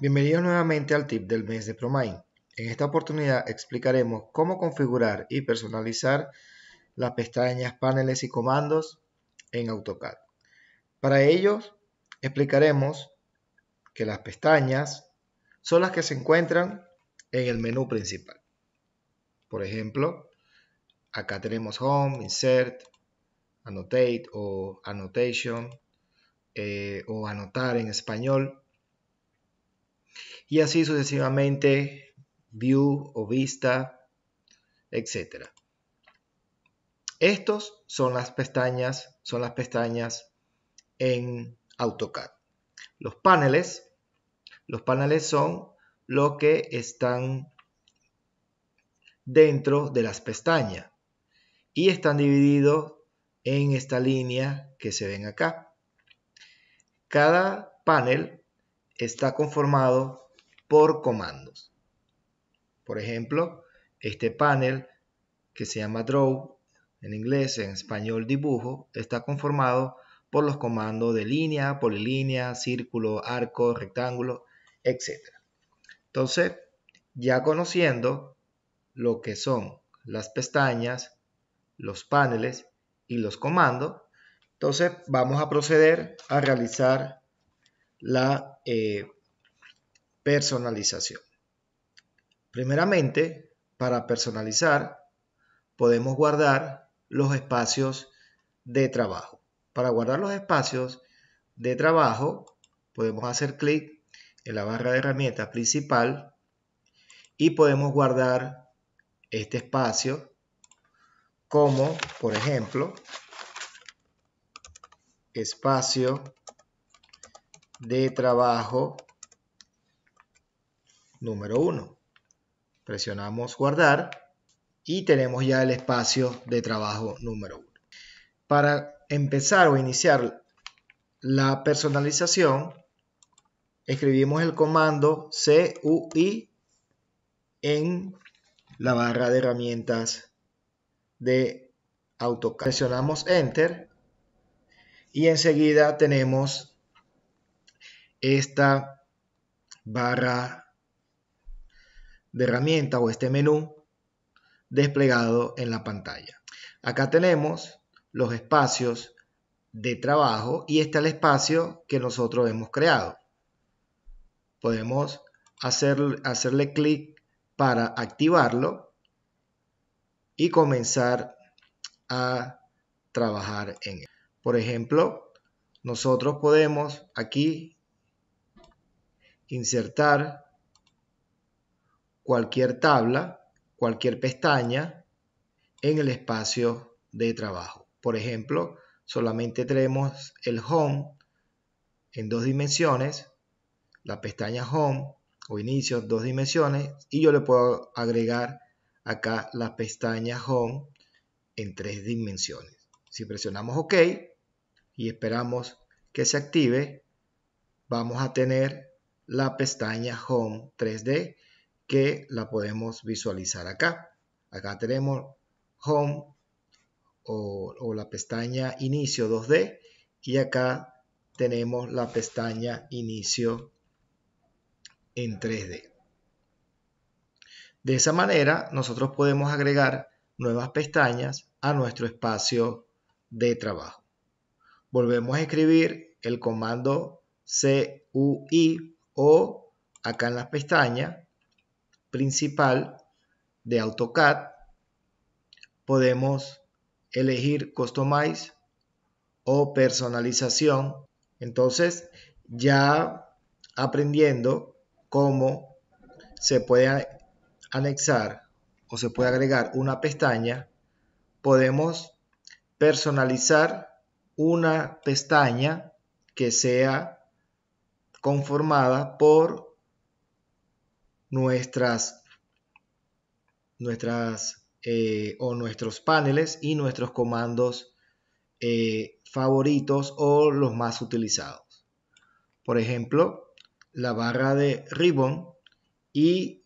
Bienvenidos nuevamente al tip del mes de promain En esta oportunidad explicaremos cómo configurar y personalizar las pestañas, paneles y comandos en AutoCAD. Para ello, explicaremos que las pestañas son las que se encuentran en el menú principal. Por ejemplo, acá tenemos Home, Insert, Annotate o Annotation eh, o Anotar en español y así sucesivamente, view o vista, Etcétera Estos son las pestañas, son las pestañas en AutoCAD. Los paneles, los paneles son lo que están dentro de las pestañas y están divididos en esta línea que se ven acá. Cada panel está conformado por comandos. Por ejemplo, este panel que se llama Draw en inglés, en español dibujo, está conformado por los comandos de línea, polilínea, círculo, arco, rectángulo, etc. Entonces, ya conociendo lo que son las pestañas, los paneles y los comandos, entonces vamos a proceder a realizar la eh, personalización. Primeramente, para personalizar, podemos guardar los espacios de trabajo. Para guardar los espacios de trabajo, podemos hacer clic en la barra de herramientas principal y podemos guardar este espacio como, por ejemplo, espacio de trabajo número 1. Presionamos guardar y tenemos ya el espacio de trabajo número 1. Para empezar o iniciar la personalización, escribimos el comando CUI en la barra de herramientas de AutoCAD. Presionamos Enter y enseguida tenemos esta barra de herramienta o este menú desplegado en la pantalla. Acá tenemos los espacios de trabajo y este es el espacio que nosotros hemos creado. Podemos hacer, hacerle clic para activarlo y comenzar a trabajar en él. Por ejemplo, nosotros podemos aquí insertar cualquier tabla, cualquier pestaña en el espacio de trabajo. Por ejemplo, solamente tenemos el Home en dos dimensiones, la pestaña Home o Inicio dos dimensiones y yo le puedo agregar acá la pestaña Home en tres dimensiones. Si presionamos OK y esperamos que se active, vamos a tener la pestaña Home 3D que la podemos visualizar acá. Acá tenemos Home o, la pestaña Inicio 2D y acá tenemos la pestaña Inicio en 3D. De esa manera nosotros podemos agregar nuevas pestañas a nuestro espacio de trabajo. Volvemos a escribir el comando CUI o acá en la pestaña principal de AutoCAD podemos elegir Customize o personalización. Entonces ya aprendiendo cómo se puede anexar o se puede agregar una pestaña, podemos personalizar una pestaña que sea conformada por nuestras, nuestras eh, o nuestros paneles y nuestros comandos eh, favoritos o los más utilizados. Por ejemplo, la barra de ribbon y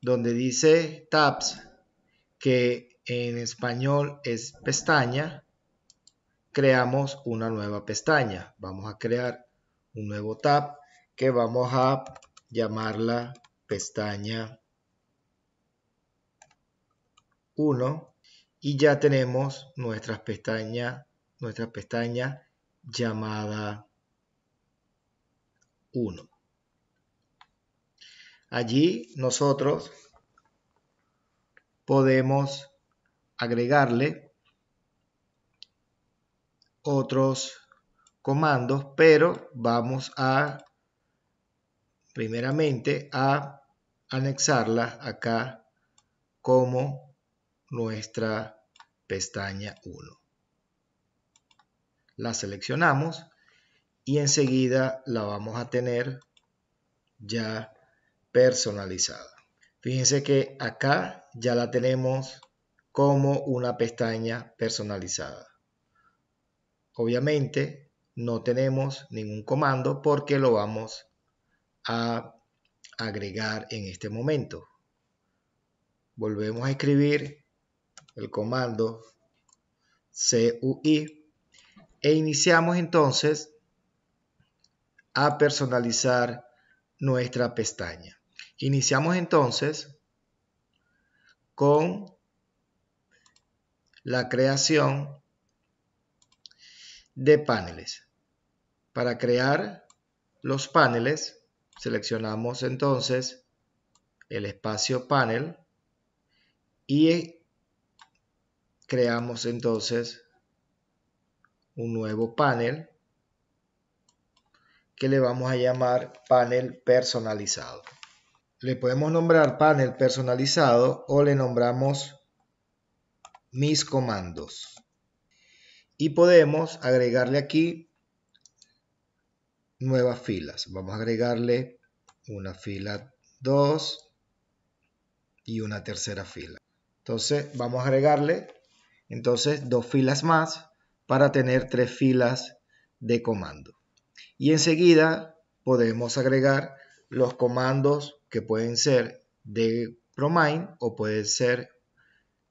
donde dice tabs, que en español es pestaña, creamos una nueva pestaña. Vamos a crear un nuevo tab que vamos a llamarla pestaña 1 y ya tenemos nuestras pestañas, nuestra pestaña llamada 1. Allí nosotros podemos agregarle otros comandos, pero vamos a primeramente a anexarla acá como nuestra pestaña 1. La seleccionamos y enseguida la vamos a tener ya personalizada. Fíjense que acá ya la tenemos como una pestaña personalizada. Obviamente no tenemos ningún comando porque lo vamos a agregar en este momento. Volvemos a escribir el comando CUI e iniciamos entonces a personalizar nuestra pestaña. Iniciamos entonces con la creación de paneles. Para crear los paneles, seleccionamos entonces el espacio panel y creamos entonces un nuevo panel que le vamos a llamar panel personalizado. Le podemos nombrar panel personalizado o le nombramos mis comandos. Y podemos agregarle aquí nuevas filas. Vamos a agregarle una fila 2 y una tercera fila. Entonces vamos a agregarle entonces dos filas más para tener tres filas de comando. Y enseguida podemos agregar los comandos que pueden ser de Promine o pueden ser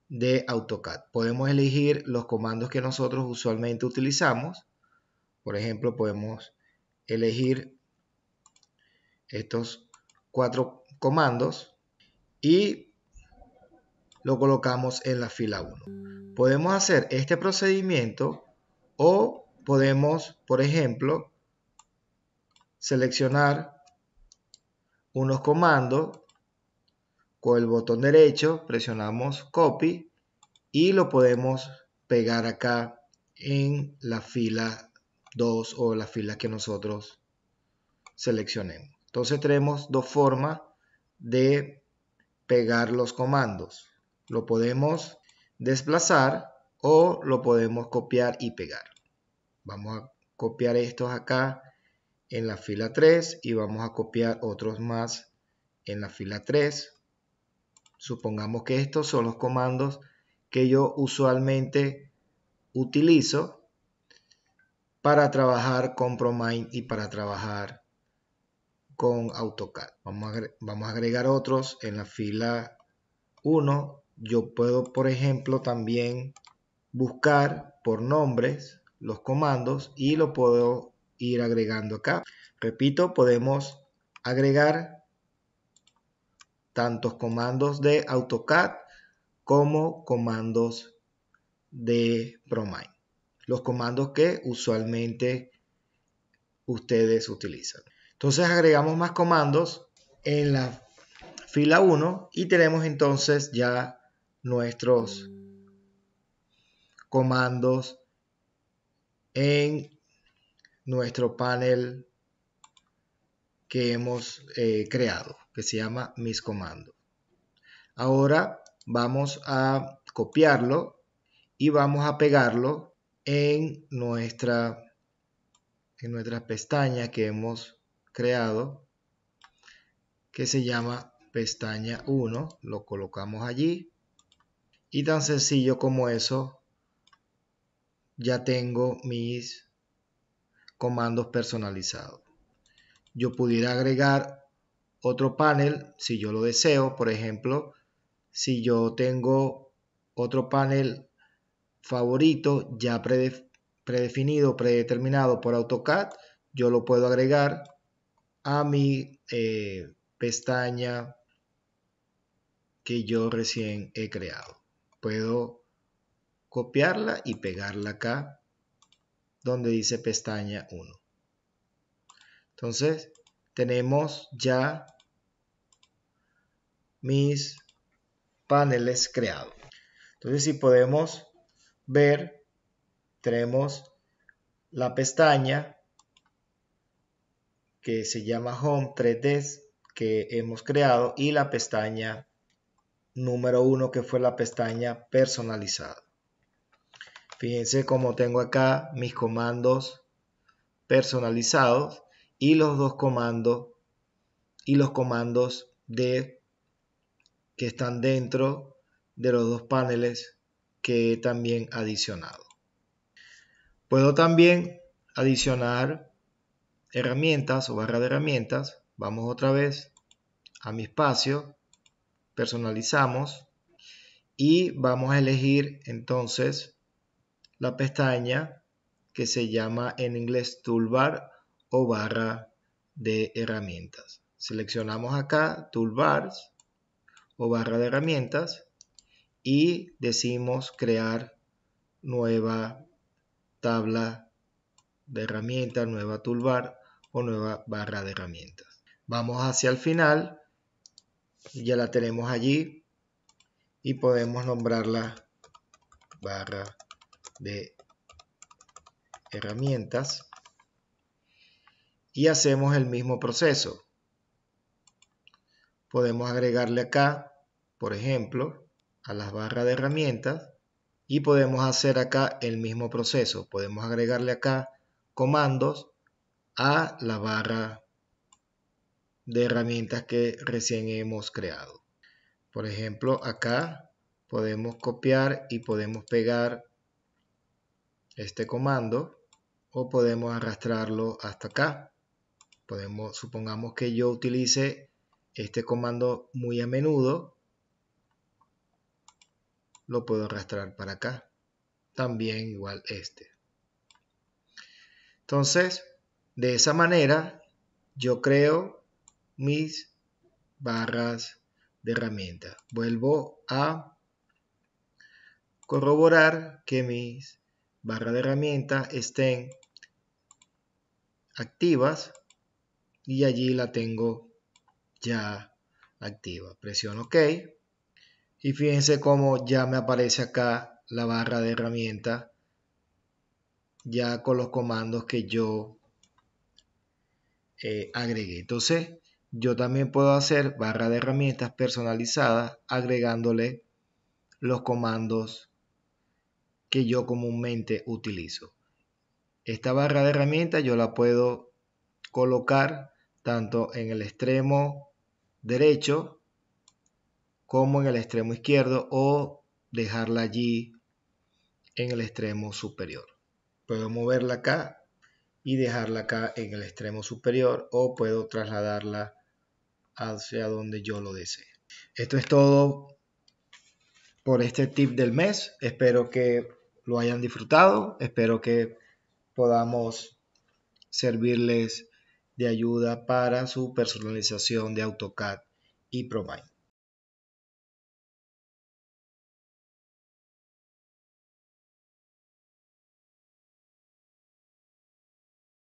de AutoCAD. Podemos elegir los comandos que nosotros usualmente utilizamos. Por ejemplo, podemos elegir estos cuatro comandos y lo colocamos en la fila 1. Podemos hacer este procedimiento o podemos, por ejemplo, seleccionar unos comandos con el botón derecho, presionamos copy y lo podemos pegar acá en la fila dos o las filas que nosotros seleccionemos. Entonces tenemos dos formas de pegar los comandos. Lo podemos desplazar o lo podemos copiar y pegar. Vamos a copiar estos acá en la fila 3 y vamos a copiar otros más en la fila 3. Supongamos que estos son los comandos que yo usualmente utilizo para trabajar con ProMind y para trabajar con AutoCAD. Vamos a, agregar otros en la fila 1. Yo puedo, por ejemplo, también buscar por nombres los comandos y lo puedo ir agregando acá. Repito, podemos agregar tantos comandos de AutoCAD como comandos de ProMind los comandos que usualmente ustedes utilizan. Entonces agregamos más comandos en la fila 1 y tenemos entonces ya nuestros comandos en nuestro panel que hemos eh, creado, que se llama mis comandos. Ahora vamos a copiarlo y vamos a pegarlo en nuestra, en nuestra pestaña que hemos creado, que se llama pestaña 1, lo colocamos allí y tan sencillo como eso, ya tengo mis comandos personalizados. Yo pudiera agregar otro panel si yo lo deseo, por ejemplo, si yo tengo otro panel favorito ya predefinido, predeterminado por AutoCAD, yo lo puedo agregar a mi eh, pestaña que yo recién he creado. Puedo copiarla y pegarla acá donde dice pestaña 1. Entonces tenemos ya mis paneles creados. Entonces si podemos ver, tenemos la pestaña que se llama Home 3D que hemos creado y la pestaña número 1 que fue la pestaña personalizada. Fíjense cómo tengo acá mis comandos personalizados y los dos comandos y los comandos de que están dentro de los dos paneles que he también adicionado. Puedo también adicionar herramientas o barra de herramientas. Vamos otra vez a mi espacio, personalizamos y vamos a elegir entonces la pestaña que se llama en inglés toolbar o barra de herramientas. Seleccionamos acá toolbars o barra de herramientas y decimos crear nueva tabla de herramientas, nueva toolbar o nueva barra de herramientas. Vamos hacia el final, ya la tenemos allí y podemos nombrarla barra de herramientas y hacemos el mismo proceso. Podemos agregarle acá, por ejemplo, a las barras de herramientas y podemos hacer acá el mismo proceso. Podemos agregarle acá comandos a la barra de herramientas que recién hemos creado. Por ejemplo, acá podemos copiar y podemos pegar este comando o podemos arrastrarlo hasta acá. Podemos, supongamos que yo utilice este comando muy a menudo lo puedo arrastrar para acá. También igual este. Entonces, de esa manera, yo creo mis barras de herramientas. Vuelvo a corroborar que mis barras de herramienta estén activas y allí la tengo ya activa. Presiono OK y fíjense cómo ya me aparece acá la barra de herramientas ya con los comandos que yo eh, agregué. Entonces, yo también puedo hacer barra de herramientas personalizada agregándole los comandos que yo comúnmente utilizo. Esta barra de herramientas yo la puedo colocar tanto en el extremo derecho como en el extremo izquierdo o dejarla allí en el extremo superior. Puedo moverla acá y dejarla acá en el extremo superior o puedo trasladarla hacia donde yo lo desee. Esto es todo por este tip del mes. Espero que lo hayan disfrutado. Espero que podamos servirles de ayuda para su personalización de AutoCAD y ProMind.